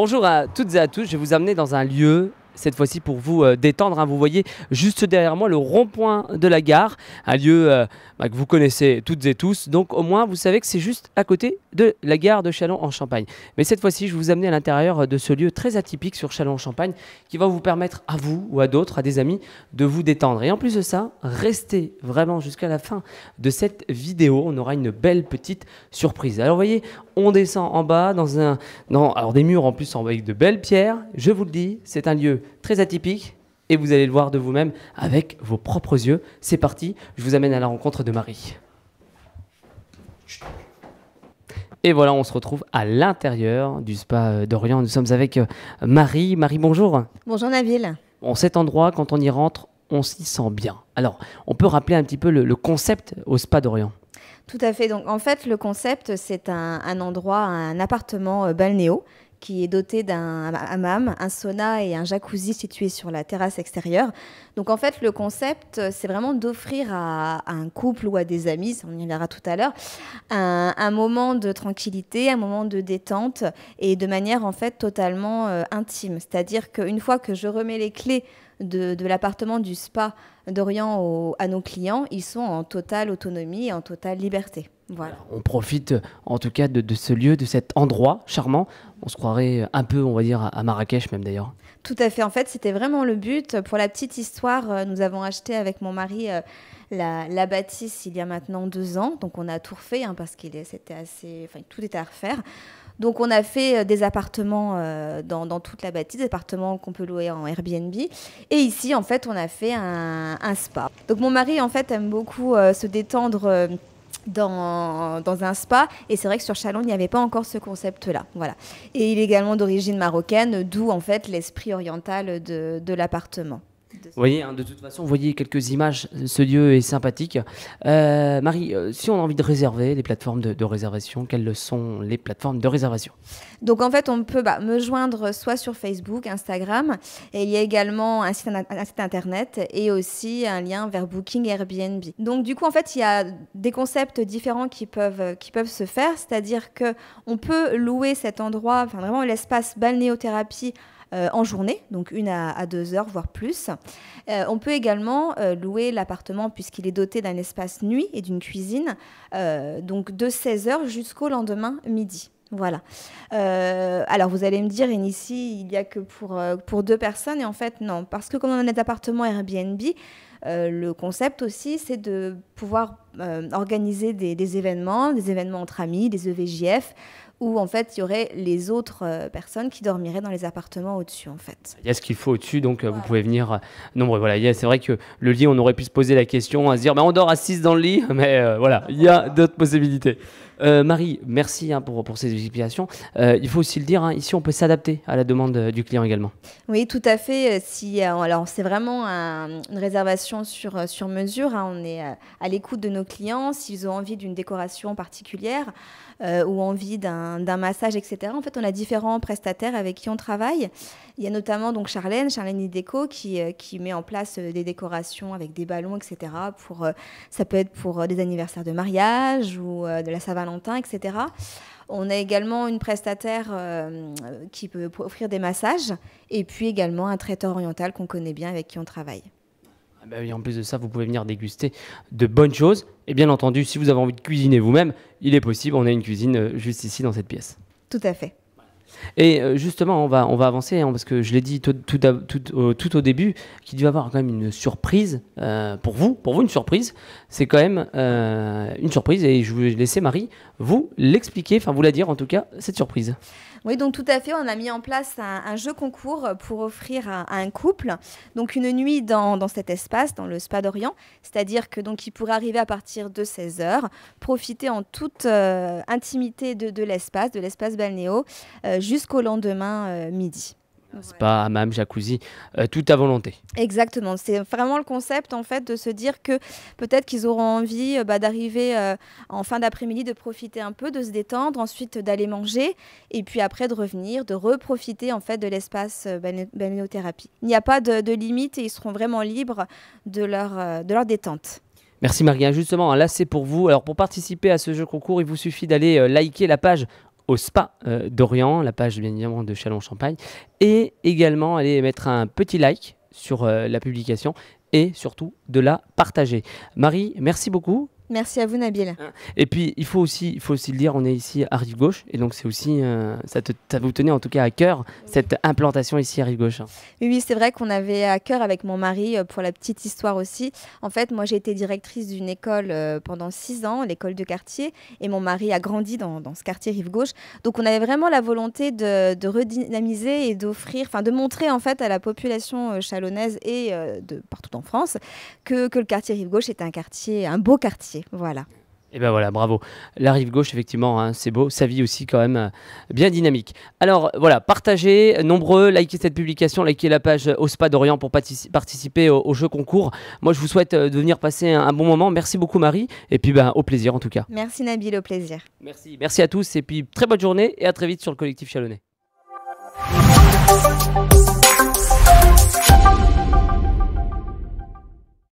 Bonjour à toutes et à tous. Je vais vous amener dans un lieu cette fois-ci pour vous euh, détendre. Hein. Vous voyez juste derrière moi le rond-point de la gare, un lieu euh, bah, que vous connaissez toutes et tous. Donc au moins vous savez que c'est juste à côté de la gare de Chalon en Champagne. Mais cette fois-ci, je vous amène à l'intérieur de ce lieu très atypique sur Chalon en Champagne qui va vous permettre à vous ou à d'autres, à des amis, de vous détendre. Et en plus de ça, restez vraiment jusqu'à la fin de cette vidéo. On aura une belle petite surprise. Alors vous voyez, on descend en bas dans un dans alors des murs en plus avec de belles pierres. Je vous le dis, c'est un lieu très atypique et vous allez le voir de vous-même avec vos propres yeux. C'est parti, je vous amène à la rencontre de Marie. Et voilà, on se retrouve à l'intérieur du spa euh, d'Orient. Nous sommes avec euh, Marie. Marie, bonjour. Bonjour Naville. En cet endroit, quand on y rentre, on s'y sent bien. Alors, on peut rappeler un petit peu le, concept au spa d'Orient tout à fait. Donc, en fait, le concept, c'est un endroit, un appartement euh, balnéo qui est doté d'un hammam, un sauna et un jacuzzi situé sur la terrasse extérieure. Donc en fait, le concept, euh, c'est vraiment d'offrir à, un couple ou à des amis, on y verra tout à l'heure, un, moment de tranquillité, un moment de détente et de manière en fait totalement euh, intime. C'est-à-dire qu'une fois que je remets les clés de l'appartement du spa d'Orient à nos clients, ils sont en totale autonomie et en totale liberté. On profite euh, en tout cas de, ce lieu, de cet endroit charmant. On se croirait euh, un peu, on va dire, à Marrakech même d'ailleurs. Tout à fait. En fait, c'était vraiment le but. Pour la petite histoire, euh, nous avons acheté avec mon mari la, bâtisse il y a maintenant deux ans. Donc on a tout refait hein, parce qu'il c'était assez, enfin tout était à refaire. Donc on a fait des appartements dans, toute la bâtisse, des appartements qu'on peut louer en Airbnb. Et ici, en fait, on a fait un, un, spa. Donc mon mari, en fait, aime beaucoup se détendre dans, un spa. Et c'est vrai que sur Chalon, il n'y avait pas encore ce concept-là. Voilà. Et il est également d'origine marocaine, d'où en fait l'esprit oriental de l'appartement. Vous voyez, hein, de toute façon, vous voyez quelques images, euh, ce lieu est sympathique. Euh, Marie, euh, si on a envie de réserver les plateformes de, réservation, quelles sont les plateformes de réservation Donc en fait, on peut bah, me joindre soit sur Facebook, Instagram, et il y a également un site, internet et aussi un lien vers Booking Airbnb. Donc du coup, en fait, il y a des concepts différents qui peuvent, qui peuvent se faire, c'est-à-dire que on peut louer cet endroit, enfin vraiment l'espace balnéothérapie euh, en journée, donc une à, deux heures, voire plus. Euh, on peut également euh, louer l'appartement puisqu'il est doté d'un espace nuit et d'une cuisine, donc de 16 heures jusqu'au lendemain midi. Voilà. alors vous allez me dire, ici il n'y a que pour, deux personnes, et en fait non, parce que comme on est d'appartement Airbnb, le concept aussi c'est de pouvoir organiser des, des, événements, des événements entre amis, des EVJF, où en fait il y aurait les autres euh, personnes qui dormiraient dans les appartements au-dessus en fait. Il y a ce qu'il faut au-dessus, donc euh, vous pouvez venir euh, Voilà, c'est vrai que le lit, on aurait pu se poser la question, à se dire, bah, on dort à dans le lit, mais voilà, il y a d'autres possibilités. Euh, Marie, merci hein, pour, ces explications. Euh, il faut aussi le dire, hein, ici on peut s'adapter à la demande euh, du client également. Oui, tout à fait. Si, alors c'est vraiment une réservation sur, sur mesure. Hein. on est à l'écoute de nos clients. S'ils ont envie d'une décoration particulière ou envie d'un massage, etc. En fait, on a différents prestataires avec qui on travaille. Il y a notamment donc Charlène, Charlène Ideco, qui, qui met en place des décorations avec des ballons, etc. Pour, ça peut être pour des anniversaires de mariage ou de la savane etc. On a également une prestataire euh, qui peut offrir des massages et puis également un traiteur oriental qu'on connaît bien avec qui on travaille. Ah bah en plus de ça, vous pouvez venir déguster de bonnes choses. Et bien entendu, si vous avez envie de cuisiner vous-même, il est possible. On a une cuisine euh, juste ici dans cette pièce. Tout à fait. Et euh, justement, on va, on va avancer, hein, parce que je l'ai dit tout, au début, qu'il doit y avoir quand même une surprise euh, pour vous. Pour vous, une surprise, c'est quand même euh, une surprise. Et je vais laisser Marie vous l'expliquer, enfin vous la dire en tout cas, cette surprise. Oui, donc tout à fait, on a mis en place un, jeu concours pour offrir à, un couple donc une nuit dans, cet espace, dans le Spa d'Orient, c'est-à-dire que donc arriver à partir de 16h, profiter en toute euh, intimité de, l'espace, de l'espace balnéo, euh, jusqu'au lendemain euh, midi pas hammam, jacuzzi, euh, tout à volonté. Exactement, c'est vraiment le concept en fait de se dire que peut-être qu'ils auront envie euh, bah, d'arriver euh, en fin d'après-midi, de profiter un peu, de se détendre, ensuite d'aller manger et puis après de revenir, de reprofiter en fait de l'espace balnéothérapie. Il n'y a pas de, limite et ils seront vraiment libres de leur, de leur détente. Merci Marguerite, Justement, là c'est pour vous. Alors pour participer à ce jeu concours, il vous suffit d'aller liker la page au Spa euh, d'Orient, la page bien évidemment de Chalon-Champagne, et également aller mettre un petit like sur euh, la publication et surtout de la partager. Marie, merci beaucoup. Merci à vous, Nabil. Et puis, il faut aussi, il faut aussi le dire, on est ici à Rive Gauche, et donc c'est aussi, euh, ça, vous tenait en tout cas à cœur, cette implantation ici à Rive Gauche. Oui, c'est vrai qu'on avait à cœur avec mon mari, euh, pour la petite histoire aussi. En fait, moi, j'ai été directrice d'une école euh, pendant six ans, l'école de quartier, et mon mari a grandi dans, ce quartier Rive Gauche. Donc, on avait vraiment la volonté de, redynamiser et d'offrir, enfin, de montrer en fait à la population chalonnaise et de partout en France que, que le quartier Rive Gauche est un quartier, un beau quartier voilà. Et eh ben voilà, bravo. La rive gauche, effectivement, hein, c'est beau. Sa vie aussi, quand même, euh, bien dynamique. Alors voilà, partagez, euh, nombreux, likez cette publication, likez la page au euh, Spa d'Orient pour participer au, jeu concours. Moi, je vous souhaite de venir passer un, bon moment. Merci beaucoup, Marie. Et puis, ben, au plaisir, en tout cas. Merci, Nabil, au plaisir. Merci, merci à tous. Et puis, très bonne journée et à très vite sur le collectif Chalonnais.